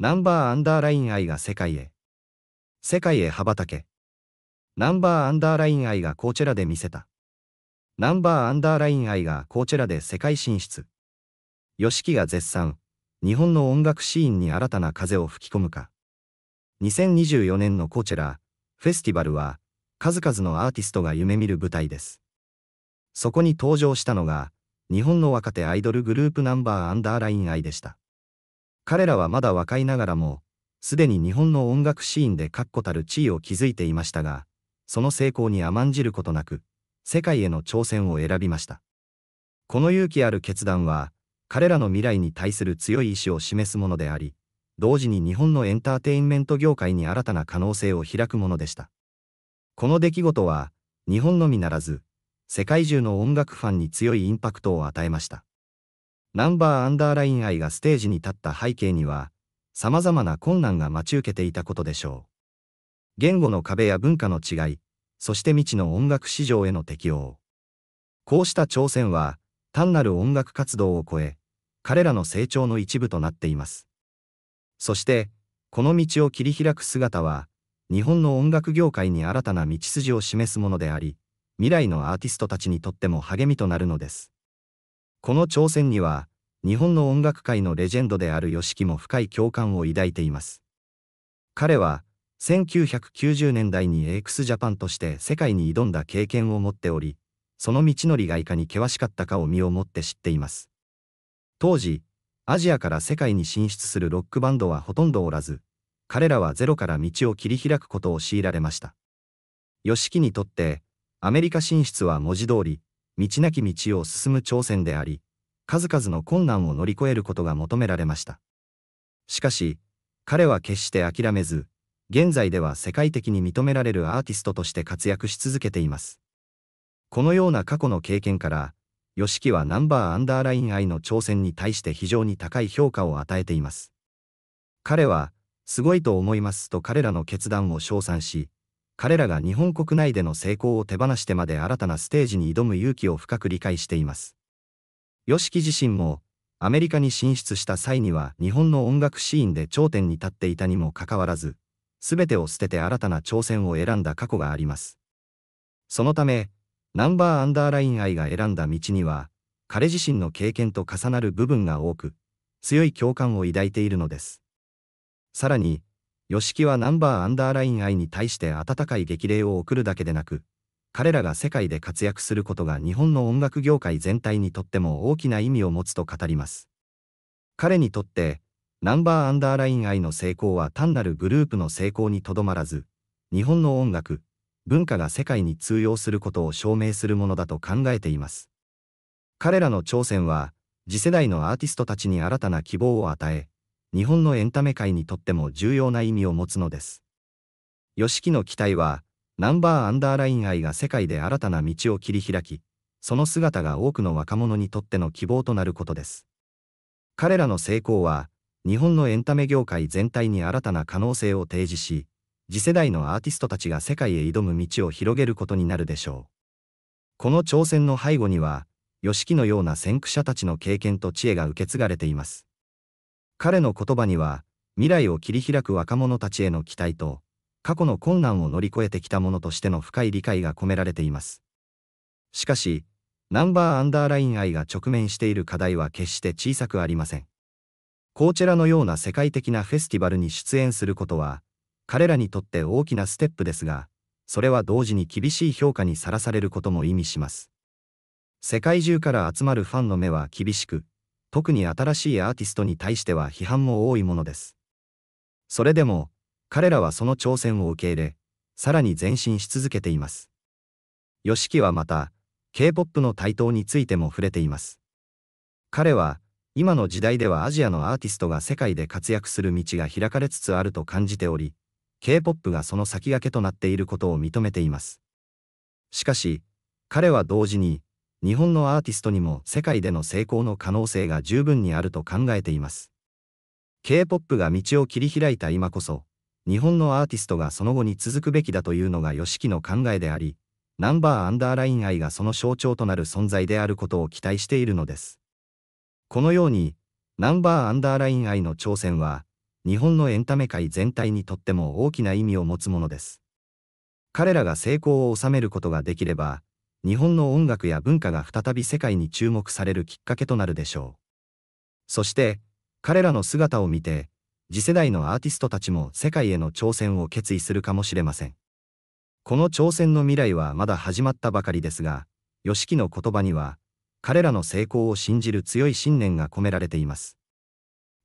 ナンバーアンダーライン愛が世界へ。世界へ羽ばたけ。ナンバーアンダーライン愛がコーチェラで見せた。ナンバーアンダーライン愛がコーチェラで世界進出。yoshiki が絶賛、日本の音楽シーンに新たな風を吹き込むか。2024年のコーチェラ、フェスティバルは、数々のアーティストが夢見る舞台です。そこに登場したのが、日本の若手アイドルグループナンバーアンダーライン愛でした。彼らはまだ若いながらも、すでに日本の音楽シーンで確固たる地位を築いていましたが、その成功に甘んじることなく、世界への挑戦を選びました。この勇気ある決断は、彼らの未来に対する強い意志を示すものであり、同時に日本のエンターテインメント業界に新たな可能性を開くものでした。この出来事は、日本のみならず、世界中の音楽ファンに強いインパクトを与えました。ナンバーアンダーライン愛がステージに立った背景には、様々な困難が待ち受けていたことでしょう。言語の壁や文化の違い、そして未知の音楽市場への適応。こうした挑戦は、単なる音楽活動を超え、彼らの成長の一部となっています。そして、この道を切り開く姿は、日本の音楽業界に新たな道筋を示すものであり、未来のアーティストたちにとっても励みとなるのです。この挑戦には、日本の音楽界のレジェンドである YOSHIKI も深い共感を抱いています。彼は、1990年代に x j a p a n として世界に挑んだ経験を持っており、その道のりがいかに険しかったかを身をもって知っています。当時、アジアから世界に進出するロックバンドはほとんどおらず、彼らはゼロから道を切り開くことを強いられました。YOSHIKI にとって、アメリカ進出は文字通り、道なき道を進む挑戦であり、数々の困難を乗り越えることが求められました。しかし、彼は決して諦めず、現在では世界的に認められるアーティストとして活躍し続けています。このような過去の経験から、YOSHIKI はナンバーアンダーライン愛の挑戦に対して非常に高い評価を与えています。彼は、すごいと思いますと彼らの決断を称賛し、彼らが日本国内での成功を手放してまで新たなステージに挑む勇気を深く理解しています。yoshiki 自身も、アメリカに進出した際には日本の音楽シーンで頂点に立っていたにもかかわらず、全てを捨てて新たな挑戦を選んだ過去があります。そのため、ナンバーアンダーライン愛が選んだ道には、彼自身の経験と重なる部分が多く、強い共感を抱いているのです。さらに、吉木はナンバーアンダーライン愛に対して温かい激励を送るだけでなく、彼らが世界で活躍することが日本の音楽業界全体にとっても大きな意味を持つと語ります。彼にとって、ナンバーアンダーライン愛の成功は単なるグループの成功にとどまらず、日本の音楽、文化が世界に通用することを証明するものだと考えています。彼らの挑戦は、次世代のアーティストたちに新たな希望を与え、日本のエンタメ界にとっても重要な意味を持つのです。yoshiki の期待は、ナンバーアンダーライン愛が世界で新たな道を切り開き、その姿が多くの若者にとっての希望となることです。彼らの成功は、日本のエンタメ業界全体に新たな可能性を提示し、次世代のアーティストたちが世界へ挑む道を広げることになるでしょう。この挑戦の背後には、yoshiki のような先駆者たちの経験と知恵が受け継がれています。彼の言葉には、未来を切り開く若者たちへの期待と、過去の困難を乗り越えてきた者としての深い理解が込められています。しかし、ナンバーアンダーライン愛が直面している課題は決して小さくありません。コーチェラのような世界的なフェスティバルに出演することは、彼らにとって大きなステップですが、それは同時に厳しい評価にさらされることも意味します。世界中から集まるファンの目は厳しく、特に新しいアーティストに対しては批判も多いものです。それでも、彼らはその挑戦を受け入れ、さらに前進し続けています。yoshiki はまた、K-POP の台頭についても触れています。彼は、今の時代ではアジアのアーティストが世界で活躍する道が開かれつつあると感じており、K-POP がその先駆けとなっていることを認めています。しかし、彼は同時に、日本のアーティストにも世界での成功の可能性が十分にあると考えています。K-POP が道を切り開いた今こそ、日本のアーティストがその後に続くべきだというのが YOSHIKI の考えであり、ナンバーアンダーライン愛がその象徴となる存在であることを期待しているのです。このように、ナンバーアンダーライン愛の挑戦は、日本のエンタメ界全体にとっても大きな意味を持つものです。彼らが成功を収めることができれば、日本の音楽や文化が再び世界に注目されるきっかけとなるでしょう。そして、彼らの姿を見て、次世代のアーティストたちも世界への挑戦を決意するかもしれません。この挑戦の未来はまだ始まったばかりですが、YOSHIKI の言葉には、彼らの成功を信じる強い信念が込められています。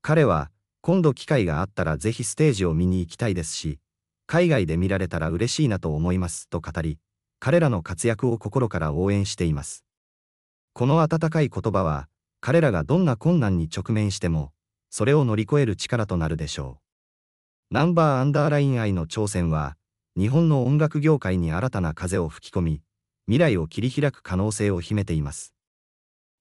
彼は、今度機会があったらぜひステージを見に行きたいですし、海外で見られたら嬉しいなと思いますと語り、彼らの活躍を心から応援しています。この温かい言葉は、彼らがどんな困難に直面しても、それを乗り越える力となるでしょう。ナンバーアンダーライン愛の挑戦は、日本の音楽業界に新たな風を吹き込み、未来を切り開く可能性を秘めています。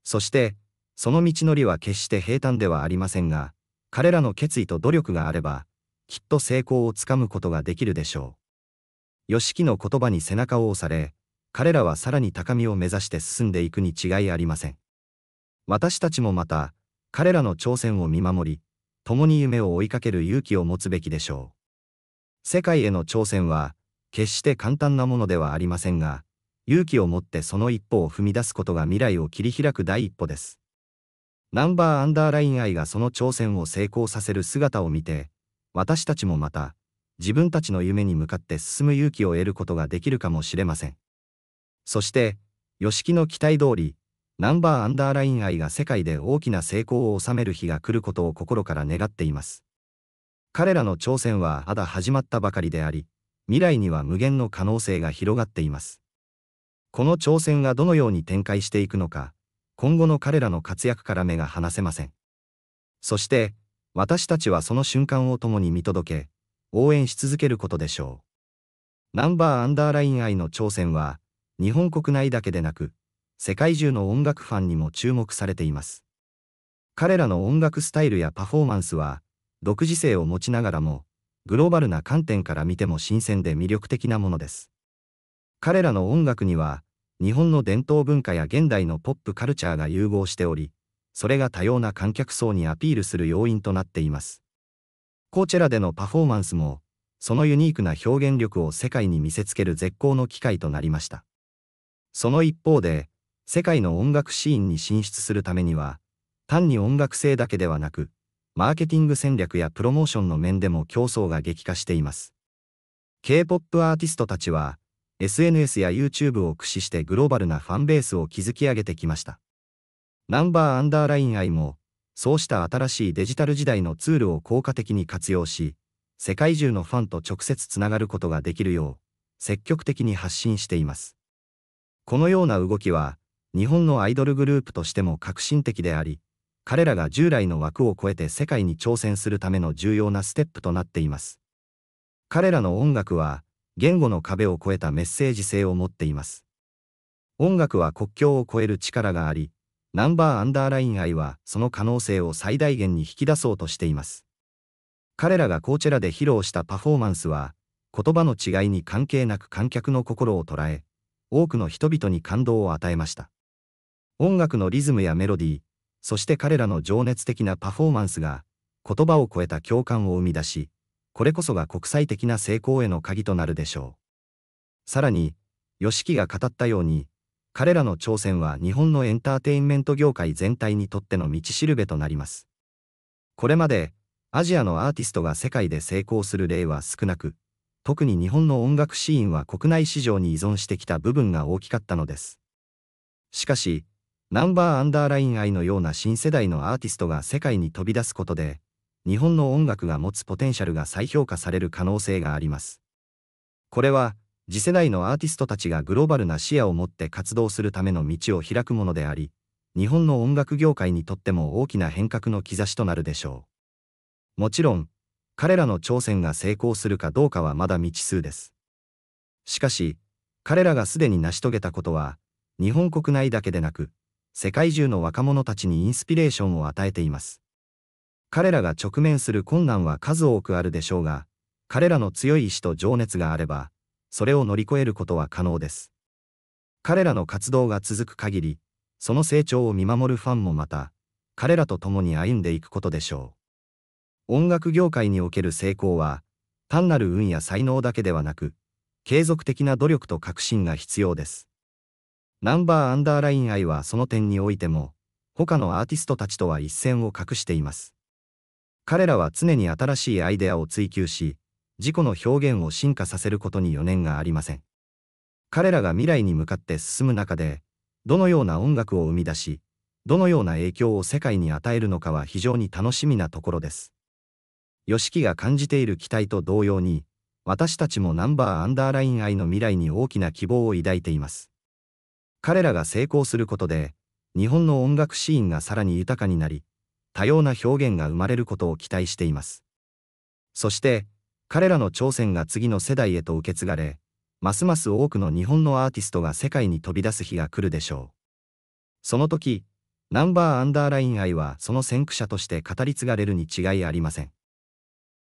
そして、その道のりは決して平坦ではありませんが、彼らの決意と努力があれば、きっと成功をつかむことができるでしょう。吉木の言葉に背中を押され、彼らはさらに高みを目指して進んでいくに違いありません。私たちもまた、彼らの挑戦を見守り、共に夢を追いかける勇気を持つべきでしょう。世界への挑戦は、決して簡単なものではありませんが、勇気を持ってその一歩を踏み出すことが未来を切り開く第一歩です。ナンバーアンダーライン愛がその挑戦を成功させる姿を見て、私たちもまた、自分たちの夢に向かって進む勇気を得ることができるかもしれません。そして、吉木の期待通り、ナンバーアンダーライン愛が世界で大きな成功を収める日が来ることを心から願っています。彼らの挑戦はまだ始まったばかりであり、未来には無限の可能性が広がっています。この挑戦がどのように展開していくのか、今後の彼らの活躍から目が離せません。そして、私たちはその瞬間を共に見届け、応援し続けることでしょう。ナンバーアンダーライン愛の挑戦は、日本国内だけでなく、世界中の音楽ファンにも注目されています。彼らの音楽スタイルやパフォーマンスは、独自性を持ちながらも、グローバルな観点から見ても新鮮で魅力的なものです。彼らの音楽には、日本の伝統文化や現代のポップカルチャーが融合しており、それが多様な観客層にアピールする要因となっています。コーチェラでのパフォーマンスも、そのユニークな表現力を世界に見せつける絶好の機会となりました。その一方で、世界の音楽シーンに進出するためには、単に音楽性だけではなく、マーケティング戦略やプロモーションの面でも競争が激化しています。K-POP アーティストたちは、SNS や YouTube を駆使してグローバルなファンベースを築き上げてきました。ナンバーアンダーライン愛も、そうした新しいデジタル時代のツールを効果的に活用し、世界中のファンと直接つながることができるよう、積極的に発信しています。このような動きは、日本のアイドルグループとしても革新的であり、彼らが従来の枠を超えて世界に挑戦するための重要なステップとなっています。彼らの音楽は、言語の壁を越えたメッセージ性を持っています。音楽は国境を越える力があり、ナンバーアンダーライン愛はその可能性を最大限に引き出そうとしています。彼らがコーチェラで披露したパフォーマンスは、言葉の違いに関係なく観客の心を捉え、多くの人々に感動を与えました。音楽のリズムやメロディー、そして彼らの情熱的なパフォーマンスが、言葉を超えた共感を生み出し、これこそが国際的な成功への鍵となるでしょう。さらに、吉木が語ったように、彼らの挑戦は日本のエンターテインメント業界全体にとっての道しるべとなります。これまで、アジアのアーティストが世界で成功する例は少なく、特に日本の音楽シーンは国内市場に依存してきた部分が大きかったのです。しかし、ナンバーアンダーライン愛のような新世代のアーティストが世界に飛び出すことで、日本の音楽が持つポテンシャルが再評価される可能性があります。これは、次世代のアーティストたちがグローバルな視野を持って活動するための道を開くものであり、日本の音楽業界にとっても大きな変革の兆しとなるでしょう。もちろん、彼らの挑戦が成功するかどうかはまだ未知数です。しかし、彼らがすでに成し遂げたことは、日本国内だけでなく、世界中の若者たちにインスピレーションを与えています。彼らが直面する困難は数多くあるでしょうが、彼らの強い意志と情熱があれば、それを乗り越えることは可能です。彼らの活動が続く限り、その成長を見守るファンもまた、彼らと共に歩んでいくことでしょう。音楽業界における成功は、単なる運や才能だけではなく、継続的な努力と革新が必要です。ナンバーアンダーライン愛はその点においても、他のアーティストたちとは一線を画しています。彼らは常に新しいアイデアを追求し、自己の表現を進化させることに余念がありません。彼らが未来に向かって進む中で、どのような音楽を生み出し、どのような影響を世界に与えるのかは非常に楽しみなところです。yoshiki が感じている期待と同様に、私たちもナンバーアンダーライン愛の未来に大きな希望を抱いています。彼らが成功することで、日本の音楽シーンがさらに豊かになり、多様な表現が生まれることを期待しています。そして、彼らの挑戦が次の世代へと受け継がれ、ますます多くの日本のアーティストが世界に飛び出す日が来るでしょう。その時、ナンバーアンダーライン愛はその先駆者として語り継がれるに違いありません。